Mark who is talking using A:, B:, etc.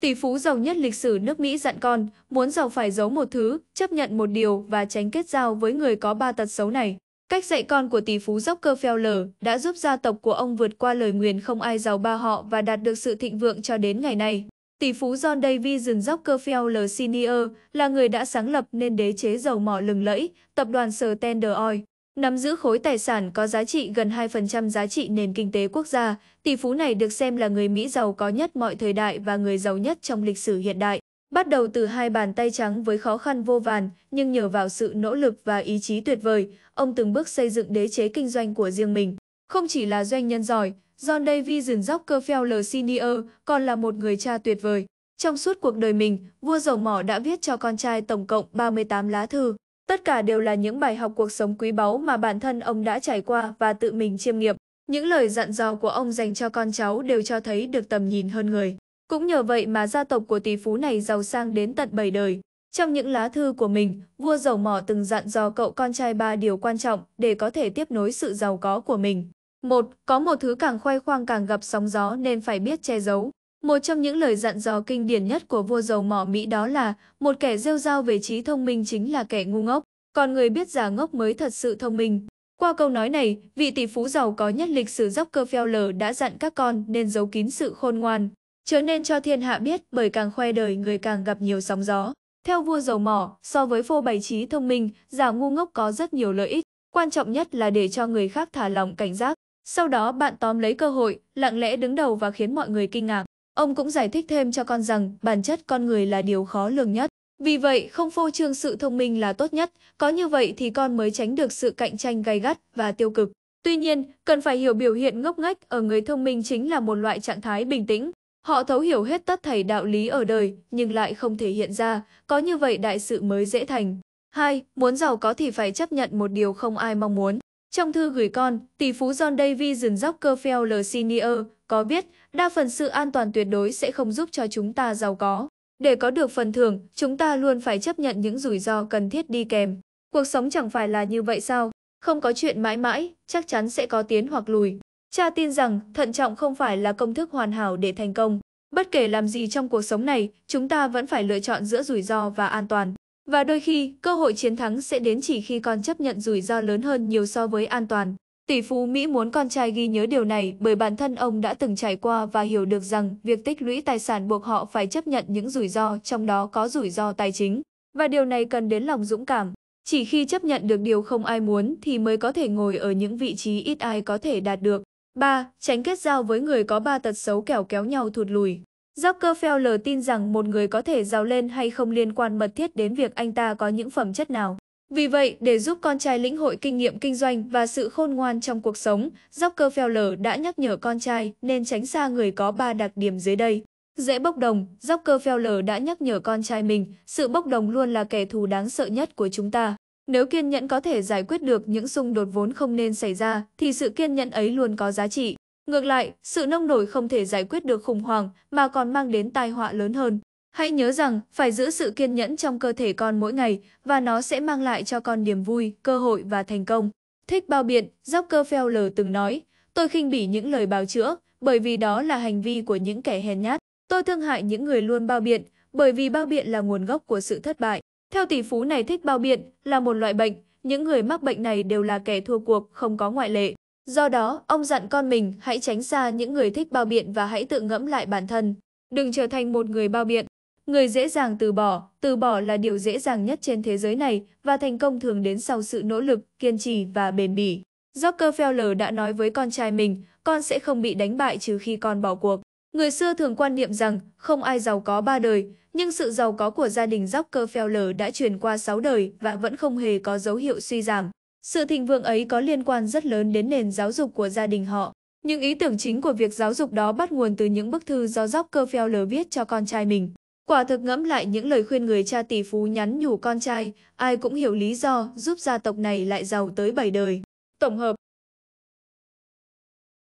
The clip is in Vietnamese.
A: Tỷ phú giàu nhất lịch sử nước Mỹ dặn con, muốn giàu phải giấu một thứ, chấp nhận một điều và tránh kết giao với người có ba tật xấu này. Cách dạy con của tỷ phú Rockefeller đã giúp gia tộc của ông vượt qua lời nguyền không ai giàu ba họ và đạt được sự thịnh vượng cho đến ngày nay. Tỷ phú John Davidson Rockefeller Sr. là người đã sáng lập nên đế chế dầu mỏ lừng lẫy, tập đoàn Standard Oil. Nắm giữ khối tài sản có giá trị gần 2% giá trị nền kinh tế quốc gia, tỷ phú này được xem là người Mỹ giàu có nhất mọi thời đại và người giàu nhất trong lịch sử hiện đại. Bắt đầu từ hai bàn tay trắng với khó khăn vô vàn, nhưng nhờ vào sự nỗ lực và ý chí tuyệt vời, ông từng bước xây dựng đế chế kinh doanh của riêng mình. Không chỉ là doanh nhân giỏi, John Davidson Rockefeller Sr. còn là một người cha tuyệt vời. Trong suốt cuộc đời mình, vua dầu mỏ đã viết cho con trai tổng cộng 38 lá thư. Tất cả đều là những bài học cuộc sống quý báu mà bản thân ông đã trải qua và tự mình chiêm nghiệm. Những lời dặn dò của ông dành cho con cháu đều cho thấy được tầm nhìn hơn người. Cũng nhờ vậy mà gia tộc của tỷ phú này giàu sang đến tận bảy đời. Trong những lá thư của mình, vua dầu mỏ từng dặn dò cậu con trai ba điều quan trọng để có thể tiếp nối sự giàu có của mình. một Có một thứ càng khoe khoang càng gặp sóng gió nên phải biết che giấu. Một trong những lời dặn dò kinh điển nhất của vua dầu mỏ Mỹ đó là một kẻ rêu rao về trí thông minh chính là kẻ ngu ngốc, còn người biết giả ngốc mới thật sự thông minh. Qua câu nói này, vị tỷ phú giàu có nhất lịch sử Rockefeller đã dặn các con nên giấu kín sự khôn ngoan, chớ nên cho thiên hạ biết bởi càng khoe đời người càng gặp nhiều sóng gió. Theo vua dầu mỏ, so với phô bày trí thông minh, giả ngu ngốc có rất nhiều lợi ích, quan trọng nhất là để cho người khác thả lòng cảnh giác. Sau đó bạn tóm lấy cơ hội, lặng lẽ đứng đầu và khiến mọi người kinh ngạc. Ông cũng giải thích thêm cho con rằng bản chất con người là điều khó lường nhất. Vì vậy, không phô trương sự thông minh là tốt nhất, có như vậy thì con mới tránh được sự cạnh tranh gay gắt và tiêu cực. Tuy nhiên, cần phải hiểu biểu hiện ngốc nghếch ở người thông minh chính là một loại trạng thái bình tĩnh. Họ thấu hiểu hết tất thảy đạo lý ở đời nhưng lại không thể hiện ra, có như vậy đại sự mới dễ thành. 2. Muốn giàu có thì phải chấp nhận một điều không ai mong muốn. Trong thư gửi con, tỷ phú John david Rockefeller senior có biết, đa phần sự an toàn tuyệt đối sẽ không giúp cho chúng ta giàu có. Để có được phần thưởng, chúng ta luôn phải chấp nhận những rủi ro cần thiết đi kèm. Cuộc sống chẳng phải là như vậy sao? Không có chuyện mãi mãi, chắc chắn sẽ có tiến hoặc lùi. Cha tin rằng thận trọng không phải là công thức hoàn hảo để thành công. Bất kể làm gì trong cuộc sống này, chúng ta vẫn phải lựa chọn giữa rủi ro và an toàn. Và đôi khi, cơ hội chiến thắng sẽ đến chỉ khi con chấp nhận rủi ro lớn hơn nhiều so với an toàn. Tỷ phú Mỹ muốn con trai ghi nhớ điều này bởi bản thân ông đã từng trải qua và hiểu được rằng việc tích lũy tài sản buộc họ phải chấp nhận những rủi ro, trong đó có rủi ro tài chính. Và điều này cần đến lòng dũng cảm. Chỉ khi chấp nhận được điều không ai muốn thì mới có thể ngồi ở những vị trí ít ai có thể đạt được. 3. Tránh kết giao với người có ba tật xấu kẻo kéo nhau thụt lùi. Rockefeller tin rằng một người có thể giàu lên hay không liên quan mật thiết đến việc anh ta có những phẩm chất nào. Vì vậy, để giúp con trai lĩnh hội kinh nghiệm kinh doanh và sự khôn ngoan trong cuộc sống, Rockefeller đã nhắc nhở con trai nên tránh xa người có ba đặc điểm dưới đây. Dễ bốc đồng, Rockefeller đã nhắc nhở con trai mình, sự bốc đồng luôn là kẻ thù đáng sợ nhất của chúng ta. Nếu kiên nhẫn có thể giải quyết được những xung đột vốn không nên xảy ra, thì sự kiên nhẫn ấy luôn có giá trị. Ngược lại, sự nông nổi không thể giải quyết được khủng hoảng mà còn mang đến tai họa lớn hơn. Hãy nhớ rằng phải giữ sự kiên nhẫn trong cơ thể con mỗi ngày và nó sẽ mang lại cho con niềm vui, cơ hội và thành công. Thích bao biện, dốc cơ Fowler từng nói, tôi khinh bỉ những lời bào chữa bởi vì đó là hành vi của những kẻ hèn nhát. Tôi thương hại những người luôn bao biện bởi vì bao biện là nguồn gốc của sự thất bại. Theo tỷ phú này thích bao biện là một loại bệnh, những người mắc bệnh này đều là kẻ thua cuộc, không có ngoại lệ. Do đó, ông dặn con mình hãy tránh xa những người thích bao biện và hãy tự ngẫm lại bản thân. Đừng trở thành một người bao biện. Người dễ dàng từ bỏ, từ bỏ là điều dễ dàng nhất trên thế giới này và thành công thường đến sau sự nỗ lực, kiên trì và bền bỉ. Rockefeller đã nói với con trai mình, con sẽ không bị đánh bại trừ khi con bỏ cuộc. Người xưa thường quan niệm rằng không ai giàu có ba đời, nhưng sự giàu có của gia đình Rockefeller đã truyền qua sáu đời và vẫn không hề có dấu hiệu suy giảm. Sự thịnh vượng ấy có liên quan rất lớn đến nền giáo dục của gia đình họ. Những ý tưởng chính của việc giáo dục đó bắt nguồn từ những bức thư do Rockefeller viết cho con trai mình. Quả thực ngẫm lại những lời khuyên người cha tỷ phú nhắn nhủ con trai, ai cũng hiểu lý do giúp gia tộc này lại giàu tới bảy đời. Tổng hợp,